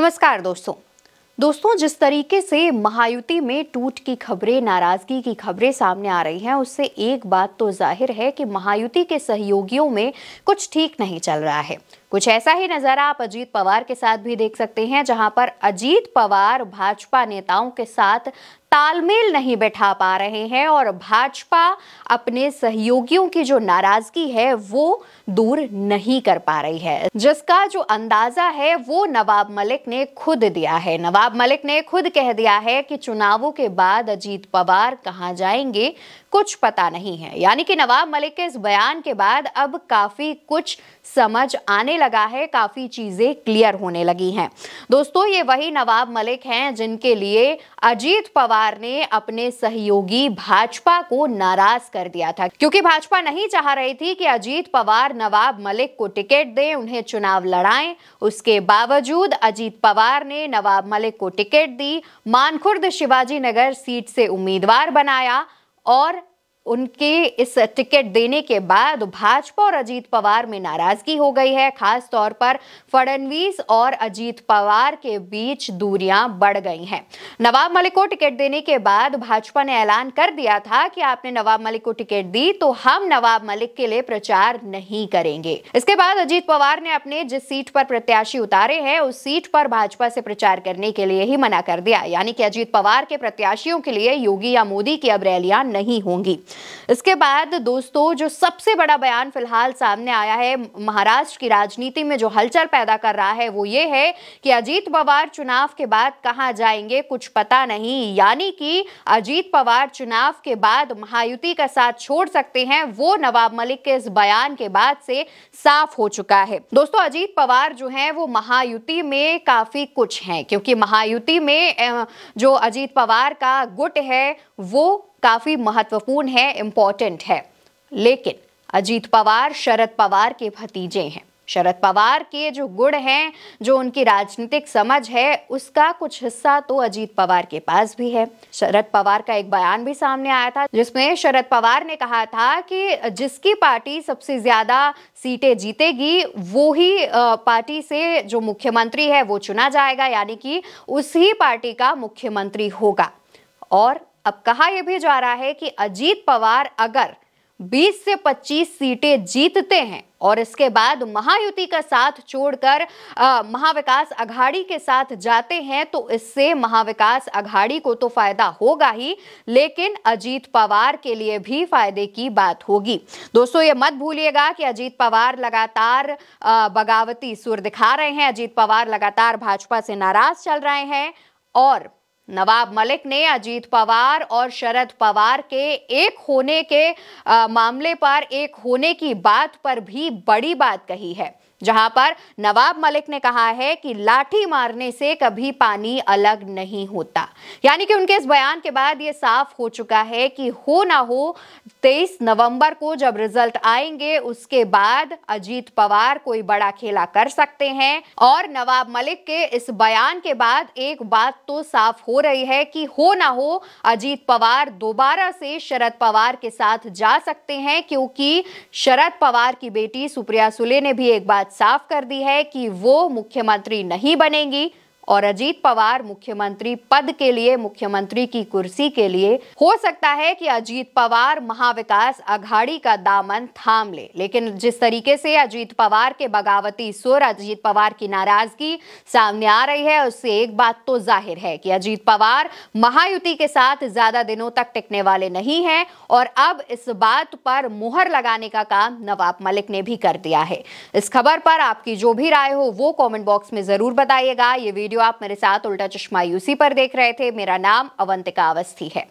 नमस्कार दोस्तों दोस्तों जिस तरीके से महायुति में टूट की खबरें नाराजगी की खबरें सामने आ रही हैं उससे एक बात तो जाहिर है कि महायुति के सहयोगियों में कुछ ठीक नहीं चल रहा है कुछ ऐसा ही नज़ारा आप अजीत पवार के साथ भी देख सकते हैं जहां पर अजीत पवार भाजपा नेताओं के साथ तालमेल नहीं बैठा पा रहे हैं और भाजपा अपने सहयोगियों की जो नाराजगी है वो दूर नहीं कर पा रही है जिसका जो अंदाजा है वो नवाब मलिक ने खुद दिया है नवाब मलिक ने खुद कह दिया है कि चुनावों के बाद अजीत पवार कहाँ जाएंगे कुछ पता नहीं है यानी कि नवाब मलिक के इस बयान के बाद अब काफ़ी कुछ समझ आने लगा है काफ़ी चीज़ें क्लियर होने लगी हैं दोस्तों ये वही नवाब मलिक हैं जिनके लिए अजीत पवार ने अपने सहयोगी भाजपा को नाराज कर दिया था क्योंकि भाजपा नहीं चाह रही थी कि अजीत पवार नवाब मलिक को टिकट दें उन्हें चुनाव लड़ाएं उसके बावजूद अजीत पवार ने नवाब मलिक को टिकट दी मानखुर्द शिवाजी नगर सीट से उम्मीदवार बनाया और उनके इस टिकट देने के बाद भाजपा और अजीत पवार में नाराजगी हो गई है खास तौर पर फडणवीस और अजीत पवार के बीच दूरियां बढ़ गई हैं नवाब मलिक को टिकट देने के बाद भाजपा ने ऐलान कर दिया था कि आपने नवाब मलिक को टिकट दी तो हम नवाब मलिक के लिए प्रचार नहीं करेंगे इसके बाद अजीत पवार ने अपने जिस सीट पर प्रत्याशी उतारे हैं उस सीट पर भाजपा से प्रचार करने के लिए ही मना कर दिया यानी कि अजीत पवार के प्रत्याशियों के लिए योगी या मोदी की अब रैलियां नहीं होंगी इसके बाद दोस्तों जो सबसे बड़ा बयान फिलहाल सामने आया है महाराष्ट्र की राजनीति में जो हलचल पैदा कर रहा है वो ये है कि अजीत पवार चुनाव के बाद कहाँ जाएंगे कुछ पता नहीं यानी कि अजीत पवार चुनाव के बाद महायुति का साथ छोड़ सकते हैं वो नवाब मलिक के इस बयान के बाद से साफ हो चुका है दोस्तों अजीत पवार जो है वो महायुति में काफी कुछ है क्योंकि महायुति में जो अजीत पवार का गुट है वो काफ़ी महत्वपूर्ण है इम्पॉर्टेंट है लेकिन अजीत पवार शरद पवार के भतीजे हैं शरद पवार के जो गुण हैं जो उनकी राजनीतिक समझ है उसका कुछ हिस्सा तो अजीत पवार के पास भी है शरद पवार का एक बयान भी सामने आया था जिसमें शरद पवार ने कहा था कि जिसकी पार्टी सबसे ज्यादा सीटें जीतेगी वो ही पार्टी से जो मुख्यमंत्री है वो चुना जाएगा यानी कि उसी पार्टी का मुख्यमंत्री होगा और अब कहा यह भी जा रहा है कि अजीत पवार अगर 20 से 25 सीटें जीतते हैं और इसके बाद महायुति का साथ छोड़कर महाविकास अघाड़ी के साथ जाते हैं तो इससे महाविकास अघाड़ी को तो फायदा होगा ही लेकिन अजीत पवार के लिए भी फायदे की बात होगी दोस्तों ये मत भूलिएगा कि अजीत पवार लगातार बगावती सुर दिखा रहे हैं अजीत पवार लगातार भाजपा से नाराज चल रहे हैं और नवाब मलिक ने अजीत पवार और शरद पवार के एक होने के आ, मामले पर एक होने की बात पर भी बड़ी बात कही है जहां पर नवाब मलिक ने कहा है कि लाठी मारने से कभी पानी अलग नहीं होता यानी कि उनके इस बयान के बाद ये साफ हो चुका है कि हो ना हो 23 नवंबर को जब रिजल्ट आएंगे उसके बाद अजीत पवार कोई बड़ा खेला कर सकते हैं और नवाब मलिक के इस बयान के बाद एक बात तो साफ हो रही है कि हो ना हो अजीत पवार दोबारा से शरद पवार के साथ जा सकते हैं क्योंकि शरद पवार की बेटी सुप्रिया सुले ने भी एक बात बात साफ कर दी है कि वो मुख्यमंत्री नहीं बनेंगी और अजीत पवार मुख्यमंत्री पद के लिए मुख्यमंत्री की कुर्सी के लिए हो सकता है कि अजीत पवार महाविकास अघाड़ी का दामन थाम ले लेकिन जिस तरीके से अजीत पवार के बगावती सुर अजीत पवार की नाराजगी सामने आ रही है उससे एक बात तो जाहिर है कि अजीत पवार महायुति के साथ ज्यादा दिनों तक टिकने वाले नहीं है और अब इस बात पर मुहर लगाने का काम नवाब मलिक ने भी कर दिया है इस खबर पर आपकी जो भी राय हो वो कमेंट बॉक्स में जरूर बताइएगा ये वीडियो आप मेरे साथ उल्टा चश्मा यूसी पर देख रहे थे मेरा नाम अवंतिका अवस्थी है